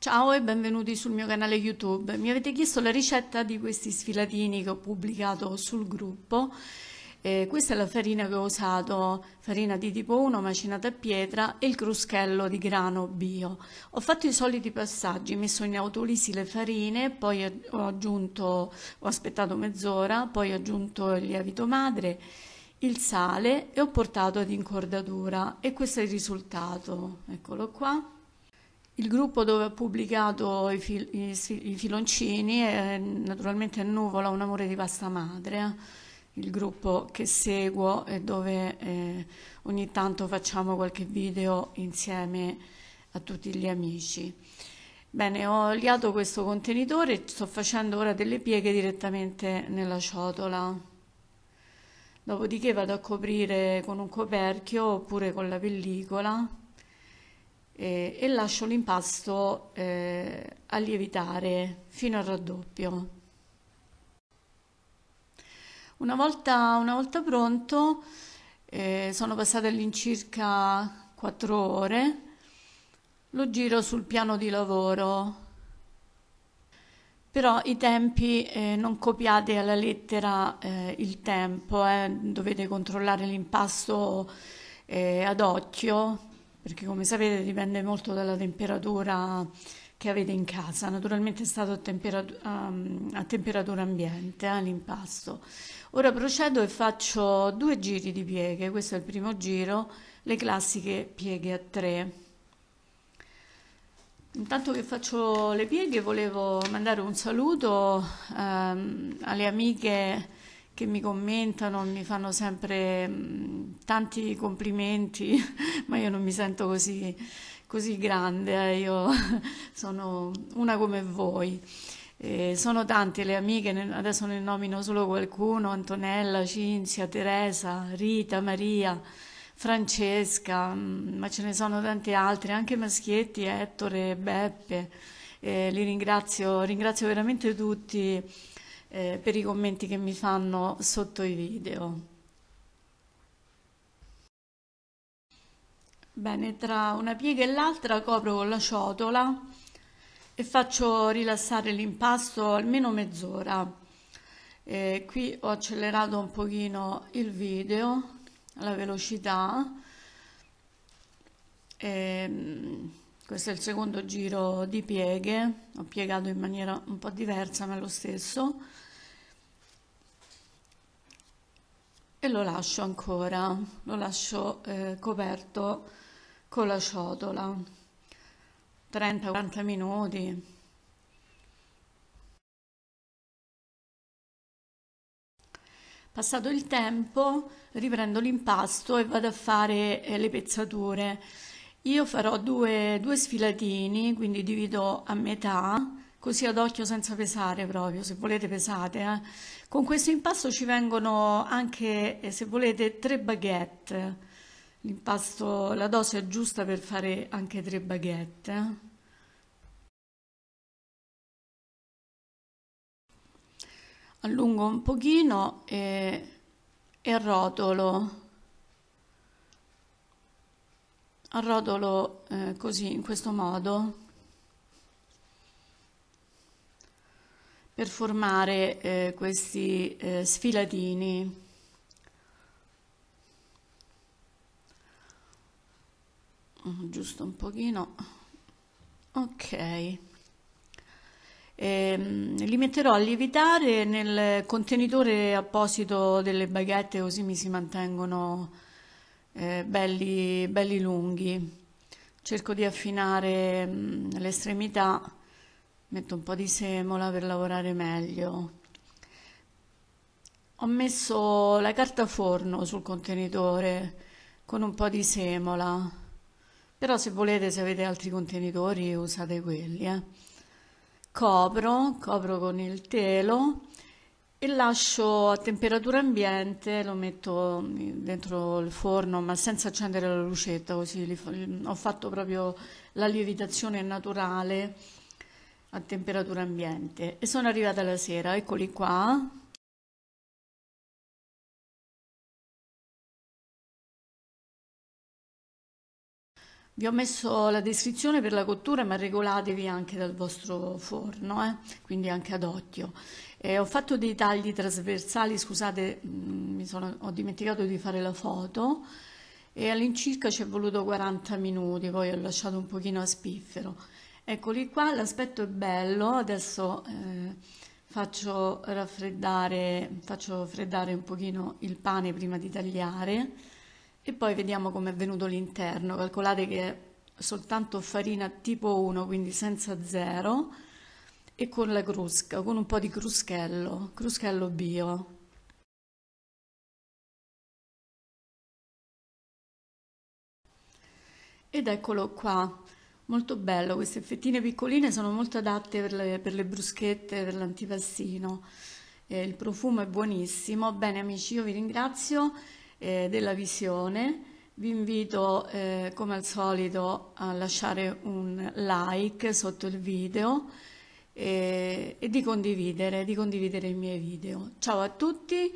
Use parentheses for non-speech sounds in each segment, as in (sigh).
Ciao e benvenuti sul mio canale YouTube. Mi avete chiesto la ricetta di questi sfilatini che ho pubblicato sul gruppo. Eh, questa è la farina che ho usato, farina di tipo 1 macinata a pietra e il cruschello di grano bio. Ho fatto i soliti passaggi, ho messo in autolisi le farine, poi ho aggiunto, ho aspettato mezz'ora, poi ho aggiunto il lievito madre, il sale e ho portato ad incordatura e questo è il risultato. Eccolo qua. Il gruppo dove ho pubblicato i, fil i filoncini eh, è naturalmente Nuvola, un amore di pasta madre, eh, il gruppo che seguo e dove eh, ogni tanto facciamo qualche video insieme a tutti gli amici. Bene, ho oliato questo contenitore sto facendo ora delle pieghe direttamente nella ciotola. Dopodiché vado a coprire con un coperchio oppure con la pellicola eh, e lascio l'impasto eh, a lievitare fino al raddoppio. Una volta, una volta pronto, eh, sono passate all'incirca 4 ore, lo giro sul piano di lavoro però i tempi eh, non copiate alla lettera eh, il tempo, eh, dovete controllare l'impasto eh, ad occhio perché come sapete dipende molto dalla temperatura che avete in casa. Naturalmente è stato a, temperat- ehm, a temperatura ambiente eh, Ora procedo e faccio due giri di pieghe, questo è il primo giro, le classiche pieghe a tre. Intanto che faccio le pieghe volevo mandare un saluto ehm, alle amiche che mi commentano, mi fanno sempre tanti complimenti, (laughs) ma io non mi sento così, così grande, eh. io (laughs) sono una come voi. Eh, sono tante le amiche, adesso ne nomino solo qualcuno, Antonella, Cinzia, Teresa, Rita, Maria, Francesca, ma ce ne sono tante altre, anche maschietti, Ettore, Beppe. Eh, li ringrazio, ringrazio veramente tutti eh, per i commenti che mi fanno sotto i video. Bene, tra una piega e l'altra copro con la ciotola e faccio rilassare l'impasto almeno mezz'ora. Eh, qui ho accelerato un pochino il video, la velocità. Eh, questo è il secondo giro di pieghe, ho piegato in maniera un po' diversa ma lo stesso. E lo lascio ancora, lo lascio eh, coperto con la ciotola, 30-40 minuti. Passato il tempo riprendo l'impasto e vado a fare eh, le pezzature. Io farò due, due sfilatini, quindi divido a metà, così ad occhio senza pesare proprio, se volete pesate. Eh. Con questo impasto ci vengono anche, eh, se volete, tre baguette. L'impasto, la dose è giusta per fare anche tre baguette. Allungo un pochino e, e rotolo arrotolo eh, così, in questo modo, per formare eh, questi eh, sfiladini. Mm, giusto un pochino. Ok. E, ehm, li metterò a lievitare nel contenitore apposito delle baguette così mi si mantengono eh, belli, belli, lunghi. Cerco di affinare mh, mm, estremità, metto un po' di semola per lavorare meglio. Ho messo la carta forno sul contenitore con un po' di semola, però se volete, se avete altri contenitori, usate quelli. Eh. Copro, copro con il telo e lascio a temperatura ambiente, lo metto mm, dentro il forno ma senza accendere la lucetta, così li, ho fatto proprio la lievitazione naturale a temperatura ambiente e sono arrivata la sera, eccoli qua. Vi ho messo la descrizione per la cottura, ma regolatevi anche dal vostro forno, eh? quindi anche ad occhio. Eh, ho fatto dei tagli trasversali, scusate, mh, mm, sono, ho dimenticato di fare la foto e all'incirca ci è voluto 40 minuti, poi ho lasciato un pochino a spiffero. Eccoli qua, l'aspetto è bello, adesso eh, faccio raffreddare, faccio freddare un pochino il pane prima di tagliare e poi vediamo come è venuto l'interno. Calcolate che è soltanto farina tipo 1, quindi senza zero e con la crusca, con un po' di cruschello, cruschello bio. Ed eccolo qua, molto bello, queste fettine piccoline sono molto adatte per le, per le bruschette, per l'antipassino. Eh, il profumo è buonissimo. Bene amici, io vi ringrazio eh, della visione. Vi invito eh, come al solito a lasciare un like sotto il video e, eh, e di condividere, di condividere i miei video. Ciao a tutti,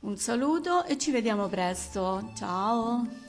un saluto e ci vediamo presto. Ciao!